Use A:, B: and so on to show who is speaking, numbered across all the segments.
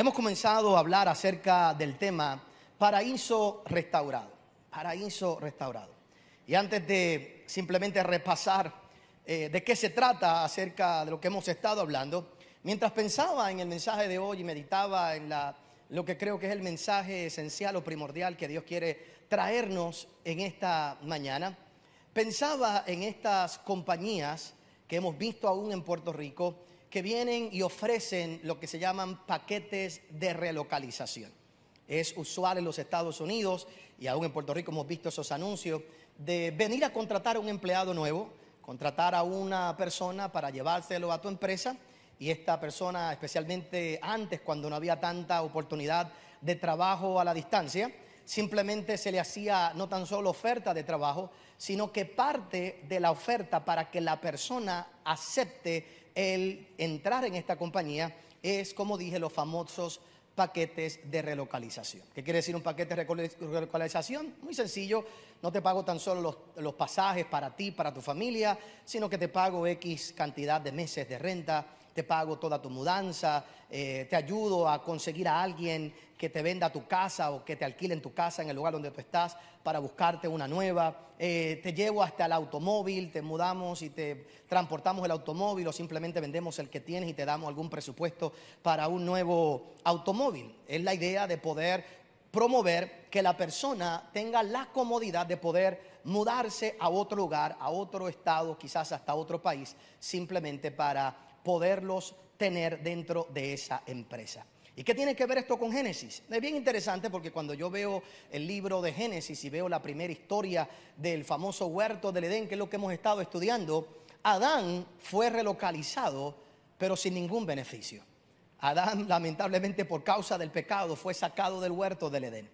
A: Hemos comenzado a hablar acerca del tema paraíso restaurado, paraíso restaurado. Y antes de simplemente repasar eh, de qué se trata acerca de lo que hemos estado hablando, mientras pensaba en el mensaje de hoy y meditaba en la, lo que creo que es el mensaje esencial o primordial que Dios quiere traernos en esta mañana, pensaba en estas compañías que hemos visto aún en Puerto Rico que vienen y ofrecen lo que se llaman paquetes de relocalización. Es usual en los Estados Unidos y aún en Puerto Rico hemos visto esos anuncios de venir a contratar a un empleado nuevo, contratar a una persona para llevárselo a tu empresa y esta persona, especialmente antes cuando no había tanta oportunidad de trabajo a la distancia, simplemente se le hacía no tan solo oferta de trabajo, sino que parte de la oferta para que la persona acepte el entrar en esta compañía es, como dije, los famosos paquetes de relocalización. ¿Qué quiere decir un paquete de relocalización? Muy sencillo, no te pago tan solo los, pasajes para ti, para tu familia, sino que te pago X cantidad de meses de renta, pago toda tu mudanza, eh, te ayudo a conseguir a alguien que te venda tu casa o que te alquile en tu casa en el lugar donde tú estás para buscarte una nueva, eh, te llevo hasta el automóvil, te mudamos y te transportamos el automóvil o simplemente vendemos el que tienes y te damos algún presupuesto para un nuevo automóvil. Es la idea de poder promover que la persona tenga la comodidad de poder mudarse a otro lugar, a otro estado, quizás hasta otro país, simplemente para poderlos tener dentro de esa empresa. ¿Y qué tiene que ver esto con Génesis? Es bien interesante porque cuando yo veo el libro de Génesis y veo la primera historia del famoso huerto del Edén, que es lo que hemos estado estudiando, Adán fue relocalizado, pero sin ningún beneficio. Adán, lamentablemente, por causa del pecado, fue sacado del huerto del Edén.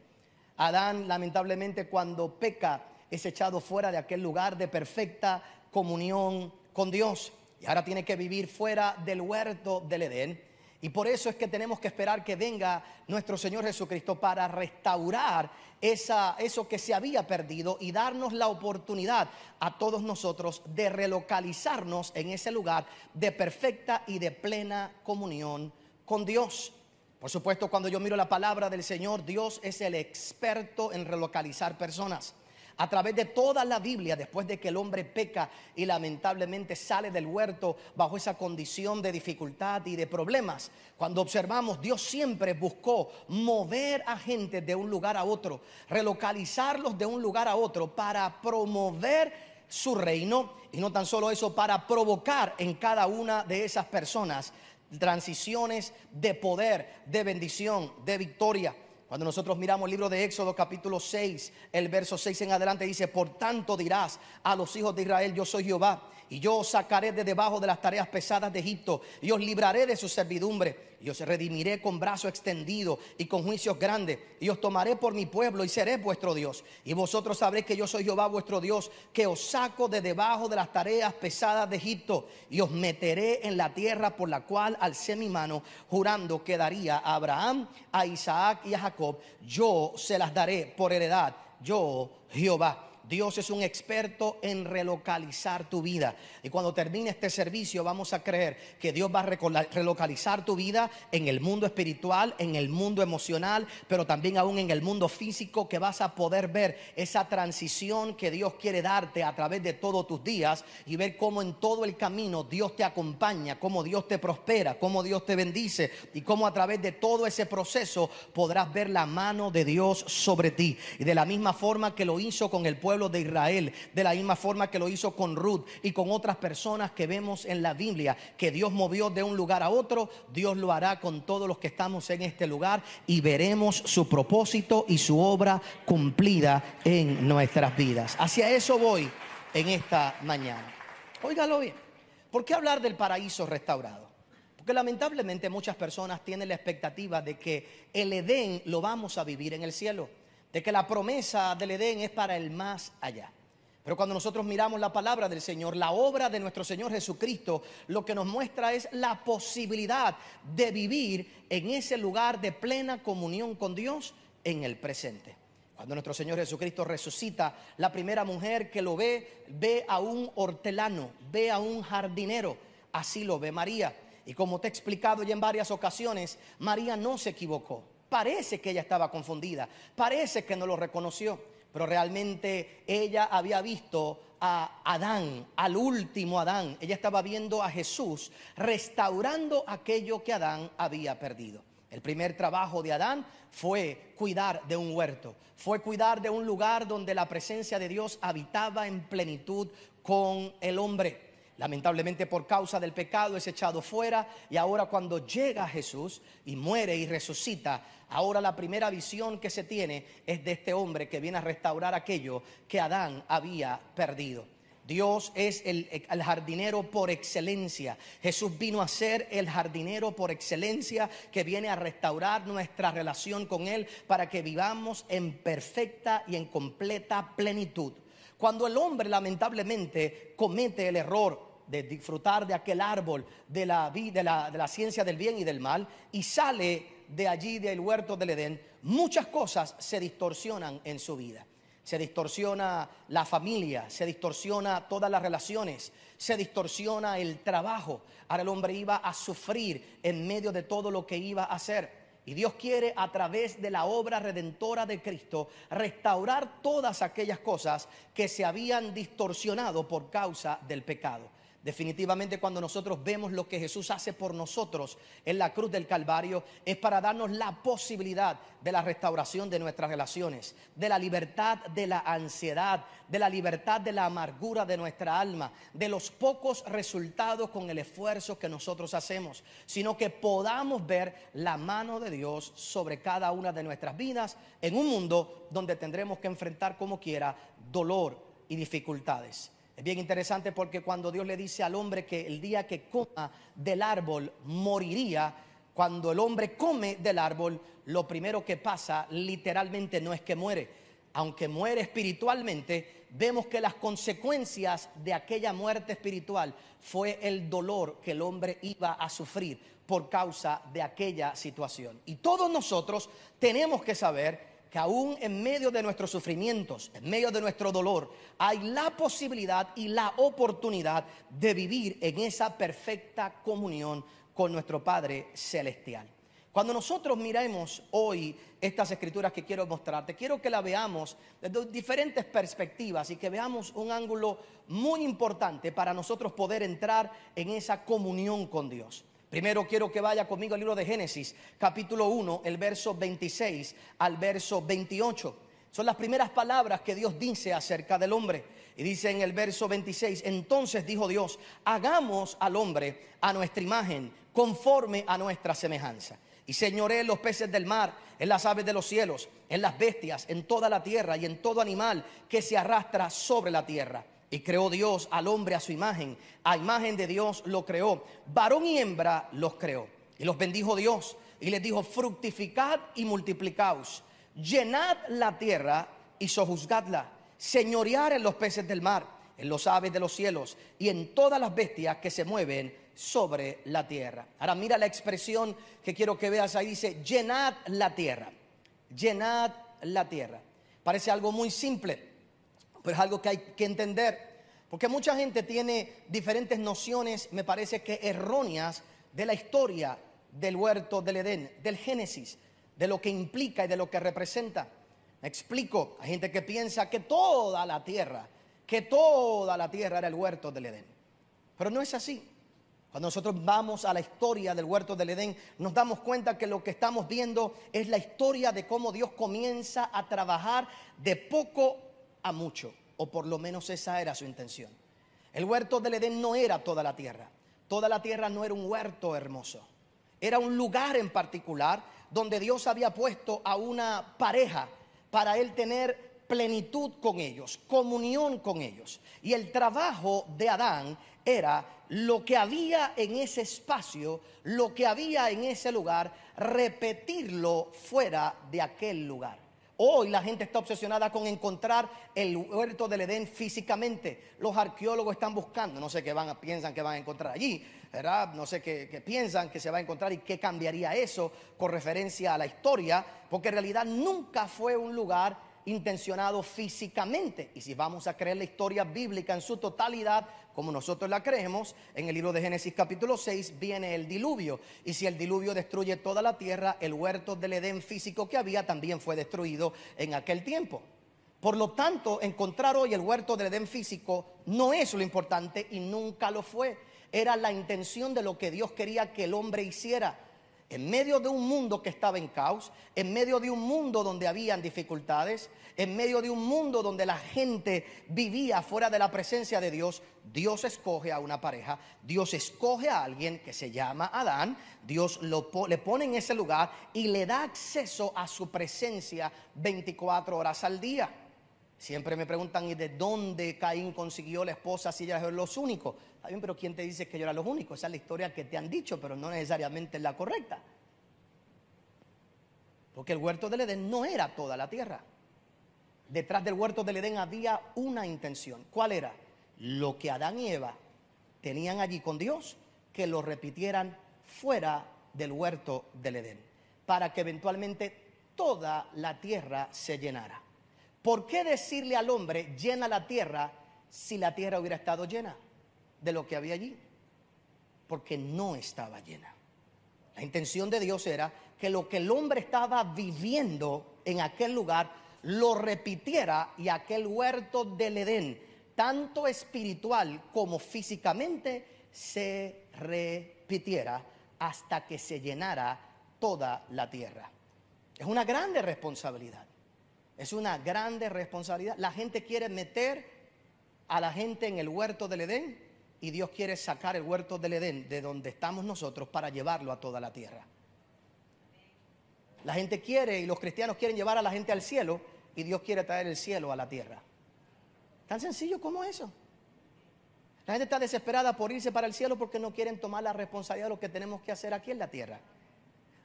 A: Adán, lamentablemente, cuando peca, es echado fuera de aquel lugar de perfecta comunión con Dios. Y ahora tiene que vivir fuera del huerto del Edén. Y por eso es que tenemos que esperar que venga nuestro Señor Jesucristo para restaurar esa, eso que se había perdido y darnos la oportunidad a todos nosotros de relocalizarnos en ese lugar de perfecta y de plena comunión con Dios. Por supuesto, cuando yo miro la palabra del Señor, Dios es el experto en relocalizar personas a través de toda la Biblia, después de que el hombre peca y lamentablemente sale del huerto bajo esa condición de dificultad y de problemas, cuando observamos, Dios siempre buscó mover a gente de un lugar a otro, relocalizarlos de un lugar a otro para promover su reino y no tan solo eso, para provocar en cada una de esas personas transiciones de poder, de bendición, de victoria. Cuando nosotros miramos el libro de Éxodo capítulo 6, el verso 6 en adelante dice, por tanto dirás a los hijos de Israel, yo soy Jehová, y yo os sacaré de debajo de las tareas pesadas de Egipto, y os libraré de su servidumbre yo os redimiré con brazo extendido y con juicios grandes. Y os tomaré por mi pueblo y seré vuestro Dios. Y vosotros sabréis que yo soy Jehová vuestro Dios, que os saco de debajo de las tareas pesadas de Egipto. Y os meteré en la tierra por la cual alcé mi mano, jurando que daría a Abraham, a Isaac y a Jacob. Yo se las daré por heredad. Yo, Jehová. Dios es un experto en relocalizar tu vida. Y cuando termine este servicio vamos a creer que Dios va a relocalizar tu vida en el mundo espiritual, en el mundo emocional, pero también aún en el mundo físico, que vas a poder ver esa transición que Dios quiere darte a través de todos tus días y ver cómo en todo el camino Dios te acompaña, cómo Dios te prospera, cómo Dios te bendice y cómo a través de todo ese proceso podrás ver la mano de Dios sobre ti. Y de la misma forma que lo hizo con el pueblo, de Israel, de la misma forma que lo hizo con Ruth y con otras personas que vemos en la Biblia, que Dios movió de un lugar a otro, Dios lo hará con todos los que estamos en este lugar y veremos su propósito y su obra cumplida en nuestras vidas. Hacia eso voy en esta mañana. Óigalo bien. ¿Por qué hablar del paraíso restaurado? Porque lamentablemente muchas personas tienen la expectativa de que el Edén lo vamos a vivir en el cielo de que la promesa del Edén es para el más allá. Pero cuando nosotros miramos la palabra del Señor, la obra de nuestro Señor Jesucristo, lo que nos muestra es la posibilidad de vivir en ese lugar de plena comunión con Dios en el presente. Cuando nuestro Señor Jesucristo resucita, la primera mujer que lo ve, ve a un hortelano, ve a un jardinero. Así lo ve María. Y como te he explicado ya en varias ocasiones, María no se equivocó. Parece que ella estaba confundida, parece que no lo reconoció, pero realmente ella había visto a Adán, al último Adán. Ella estaba viendo a Jesús restaurando aquello que Adán había perdido. El primer trabajo de Adán fue cuidar de un huerto, fue cuidar de un lugar donde la presencia de Dios habitaba en plenitud con el hombre lamentablemente por causa del pecado es echado fuera y ahora cuando llega Jesús y muere y resucita, ahora la primera visión que se tiene es de este hombre que viene a restaurar aquello que Adán había perdido. Dios es el, jardinero por excelencia. Jesús vino a ser el jardinero por excelencia que viene a restaurar nuestra relación con Él para que vivamos en perfecta y en completa plenitud. Cuando el hombre lamentablemente comete el error de disfrutar de aquel árbol, de la, de la ciencia del bien y del mal, y sale de allí, del huerto del Edén, muchas cosas se distorsionan en su vida se distorsiona la familia, se distorsiona todas las relaciones, se distorsiona el trabajo. Ahora el hombre iba a sufrir en medio de todo lo que iba a hacer. Y Dios quiere a través de la obra redentora de Cristo restaurar todas aquellas cosas que se habían distorsionado por causa del pecado. Definitivamente cuando nosotros vemos lo que Jesús hace por nosotros en la cruz del Calvario es para darnos la posibilidad de la restauración de nuestras relaciones, de la libertad de la ansiedad, de la libertad de la amargura de nuestra alma, de los pocos resultados con el esfuerzo que nosotros hacemos, sino que podamos ver la mano de Dios sobre cada una de nuestras vidas en un mundo donde tendremos que enfrentar como quiera dolor y dificultades. Es bien interesante porque cuando Dios le dice al hombre que el día que coma del árbol moriría, cuando el hombre come del árbol, lo primero que pasa literalmente no es que muere. Aunque muere espiritualmente, vemos que las consecuencias de aquella muerte espiritual fue el dolor que el hombre iba a sufrir por causa de aquella situación. Y todos nosotros tenemos que saber que aún en medio de nuestros sufrimientos, en medio de nuestro dolor, hay la posibilidad y la oportunidad de vivir en esa perfecta comunión con nuestro Padre Celestial. Cuando nosotros miremos hoy estas escrituras que quiero mostrarte, quiero que la veamos desde diferentes perspectivas y que veamos un ángulo muy importante para nosotros poder entrar en esa comunión con Dios. Primero quiero que vaya conmigo al libro de Génesis, capítulo 1, el verso 26 al verso 28. Son las primeras palabras que Dios dice acerca del hombre. Y dice en el verso 26, entonces dijo Dios, hagamos al hombre a nuestra imagen, conforme a nuestra semejanza. Y señoré en los peces del mar, en las aves de los cielos, en las bestias, en toda la tierra y en todo animal que se arrastra sobre la tierra. Y creó Dios al hombre a su imagen. A imagen de Dios lo creó. Varón y hembra los creó. Y los bendijo Dios. Y les dijo, fructificad y multiplicaos. Llenad la tierra y sojuzgadla. Señorear en los peces del mar, en los aves de los cielos y en todas las bestias que se mueven sobre la tierra. Ahora mira la expresión que quiero que veas ahí. Dice, llenad la tierra. Llenad la tierra. Parece algo muy simple pero es algo que hay que entender. Porque mucha gente tiene diferentes nociones, me parece que erróneas, de la historia del huerto del Edén, del Génesis, de lo que implica y de lo que representa. Me explico, hay gente que piensa que toda la tierra, que toda la tierra era el huerto del Edén. Pero no es así. Cuando nosotros vamos a la historia del huerto del Edén, nos damos cuenta que lo que estamos viendo es la historia de cómo Dios comienza a trabajar de poco mucho, o por lo menos esa era su intención. El huerto del Edén no era toda la tierra, toda la tierra no era un huerto hermoso, era un lugar en particular donde Dios había puesto a una pareja para él tener plenitud con ellos, comunión con ellos. Y el trabajo de Adán era lo que había en ese espacio, lo que había en ese lugar, repetirlo fuera de aquel lugar. Hoy la gente está obsesionada con encontrar el huerto del Edén físicamente. Los arqueólogos están buscando, no sé qué van piensan que van a encontrar allí, ¿verdad? No sé qué, qué, piensan que se va a encontrar y qué cambiaría eso con referencia a la historia, porque en realidad nunca fue un lugar intencionado físicamente. Y si vamos a creer la historia bíblica en su totalidad, como nosotros la creemos, en el libro de Génesis capítulo 6 viene el diluvio. Y si el diluvio destruye toda la tierra, el huerto del Edén físico que había también fue destruido en aquel tiempo. Por lo tanto, encontrar hoy el huerto del Edén físico no es lo importante y nunca lo fue. Era la intención de lo que Dios quería que el hombre hiciera en medio de un mundo que estaba en caos, en medio de un mundo donde habían dificultades, en medio de un mundo donde la gente vivía fuera de la presencia de Dios, Dios escoge a una pareja, Dios escoge a alguien que se llama Adán, Dios lo, le pone en ese lugar y le da acceso a su presencia 24 horas al día. Siempre me preguntan, ¿y de dónde Caín consiguió la esposa si ella eran los únicos? pero ¿quién te dice que ellos era los únicos? Esa es la historia que te han dicho, pero no necesariamente es la correcta. Porque el huerto del Edén no era toda la tierra. Detrás del huerto del Edén había una intención. ¿Cuál era? Lo que Adán y Eva tenían allí con Dios, que lo repitieran fuera del huerto del Edén, para que eventualmente toda la tierra se llenara. ¿Por qué decirle al hombre llena la tierra si la tierra hubiera estado llena de lo que había allí? Porque no estaba llena. La intención de Dios era que lo que el hombre estaba viviendo en aquel lugar lo repitiera y aquel huerto del Edén, tanto espiritual como físicamente, se repitiera hasta que se llenara toda la tierra. Es una grande responsabilidad. Es una grande responsabilidad. La gente quiere meter a la gente en el huerto del Edén y Dios quiere sacar el huerto del Edén de donde estamos nosotros para llevarlo a toda la tierra. La gente quiere y los cristianos quieren llevar a la gente al cielo y Dios quiere traer el cielo a la tierra. Tan sencillo como eso. La gente está desesperada por irse para el cielo porque no quieren tomar la responsabilidad de lo que tenemos que hacer aquí en la tierra.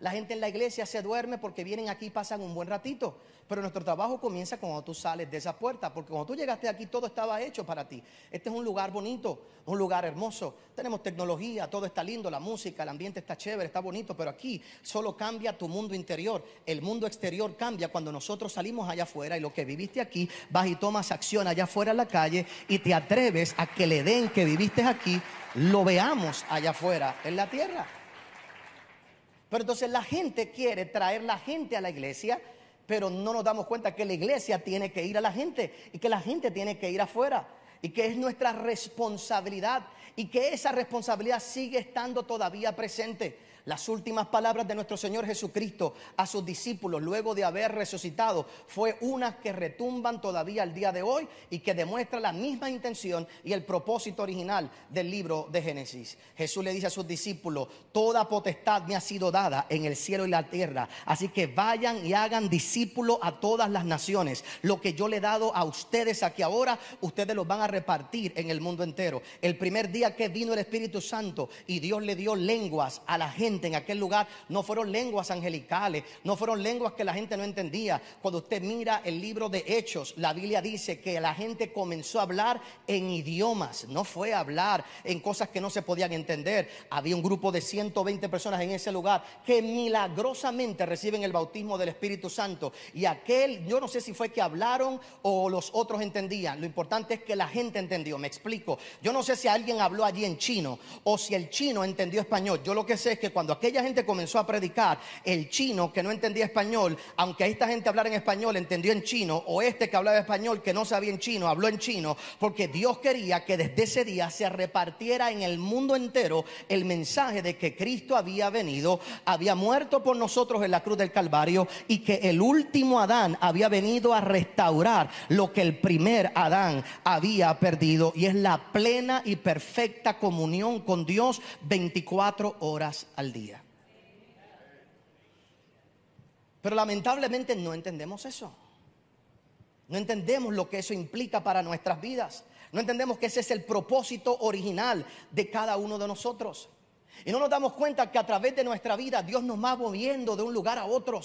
A: La gente en la iglesia se duerme porque vienen aquí y pasan un buen ratito. Pero nuestro trabajo comienza cuando tú sales de esa puerta, porque cuando tú llegaste aquí todo estaba hecho para ti. Este es un lugar bonito, un lugar hermoso. Tenemos tecnología, todo está lindo, la música, el ambiente está chévere, está bonito, pero aquí solo cambia tu mundo interior. El mundo exterior cambia cuando nosotros salimos allá afuera y lo que viviste aquí, vas y tomas acción allá afuera en la calle y te atreves a que le den que viviste aquí, lo veamos allá afuera en la tierra. Pero entonces la gente quiere traer la gente a la iglesia, pero no nos damos cuenta que la iglesia tiene que ir a la gente y que la gente tiene que ir afuera y que es nuestra responsabilidad y que esa responsabilidad sigue estando todavía presente. Las últimas palabras de nuestro Señor Jesucristo a sus discípulos luego de haber resucitado fue unas que retumban todavía al día de hoy y que demuestra la misma intención y el propósito original del libro de Génesis. Jesús le dice a sus discípulos, toda potestad me ha sido dada en el cielo y la tierra, así que vayan y hagan discípulo a todas las naciones. Lo que yo le he dado a ustedes aquí ahora, ustedes lo van a repartir en el mundo entero. El primer día que vino el Espíritu Santo y Dios le dio lenguas a la gente, en aquel lugar no fueron lenguas angelicales, no fueron lenguas que la gente no entendía. Cuando usted mira el libro de Hechos, la Biblia dice que la gente comenzó a hablar en idiomas, no fue a hablar en cosas que no se podían entender. Había un grupo de 120 personas en ese lugar que milagrosamente reciben el bautismo del Espíritu Santo. Y aquel, yo no sé si fue que hablaron o los otros entendían. Lo importante es que la gente entendió, me explico. Yo no sé si alguien habló allí en chino o si el chino entendió español. Yo lo que sé es que cuando cuando aquella gente comenzó a predicar, el chino que no entendía español, aunque esta gente hablara en español, entendió en chino, o este que hablaba español que no sabía en chino, habló en chino, porque Dios quería que desde ese día se repartiera en el mundo entero el mensaje de que Cristo había venido, había muerto por nosotros en la cruz del Calvario y que el último Adán había venido a restaurar lo que el primer Adán había perdido y es la plena y perfecta comunión con Dios 24 horas al día. Pero lamentablemente no entendemos eso. No entendemos lo que eso implica para nuestras vidas. No entendemos que ese es el propósito original de cada uno de nosotros. Y no nos damos cuenta que a través de nuestra vida Dios nos va moviendo de un lugar a otro.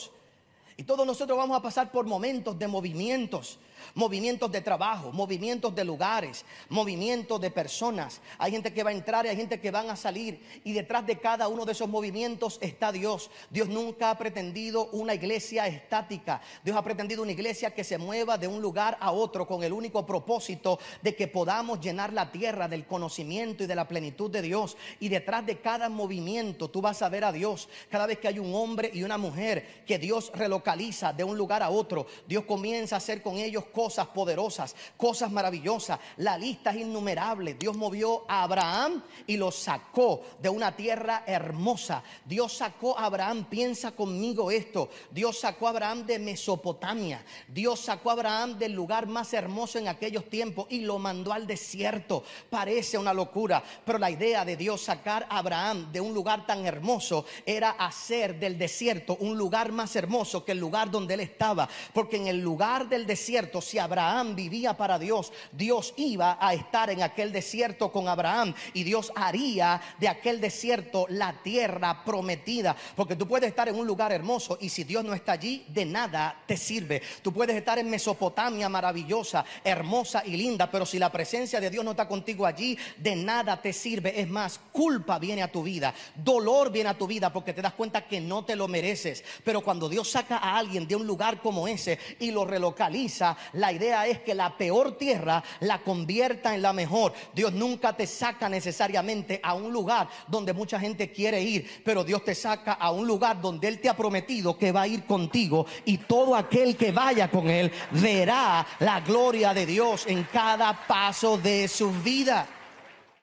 A: Y todos nosotros vamos a pasar por momentos de movimientos, movimientos de trabajo, movimientos de lugares, movimientos de personas. Hay gente que va a entrar y hay gente que van a salir y detrás de cada uno de esos movimientos está Dios. Dios nunca ha pretendido una iglesia estática. Dios ha pretendido una iglesia que se mueva de un lugar a otro con el único propósito de que podamos llenar la tierra del conocimiento y de la plenitud de Dios. Y detrás de cada movimiento tú vas a ver a Dios. Cada vez que hay un hombre y una mujer que Dios relocaliza de un lugar a otro, Dios comienza a hacer con ellos cosas poderosas, cosas maravillosas. La lista es innumerable. Dios movió a Abraham y lo sacó de una tierra hermosa. Dios sacó a Abraham, piensa conmigo esto. Dios sacó a Abraham de Mesopotamia. Dios sacó a Abraham del lugar más hermoso en aquellos tiempos y lo mandó al desierto. Parece una locura, pero la idea de Dios sacar a Abraham de un lugar tan hermoso era hacer del desierto un lugar más hermoso que el lugar donde él estaba. Porque en el lugar del desierto, si Abraham vivía para Dios, Dios iba a estar en aquel desierto con Abraham y Dios haría de aquel desierto la tierra prometida. Porque tú puedes estar en un lugar hermoso y si Dios no está allí, de nada te sirve. Tú puedes estar en Mesopotamia maravillosa, hermosa y linda, pero si la presencia de Dios no está contigo allí, de nada te sirve. Es más, culpa viene a tu vida, dolor viene a tu vida porque te das cuenta que no te lo mereces. Pero cuando Dios saca a alguien de un lugar como ese y lo relocaliza, la idea es que la peor tierra la convierta en la mejor. Dios nunca te saca necesariamente a un lugar donde mucha gente quiere ir, pero Dios te saca a un lugar donde Él te ha prometido que va a ir contigo y todo aquel que vaya con Él verá la gloria de Dios en cada paso de su vida.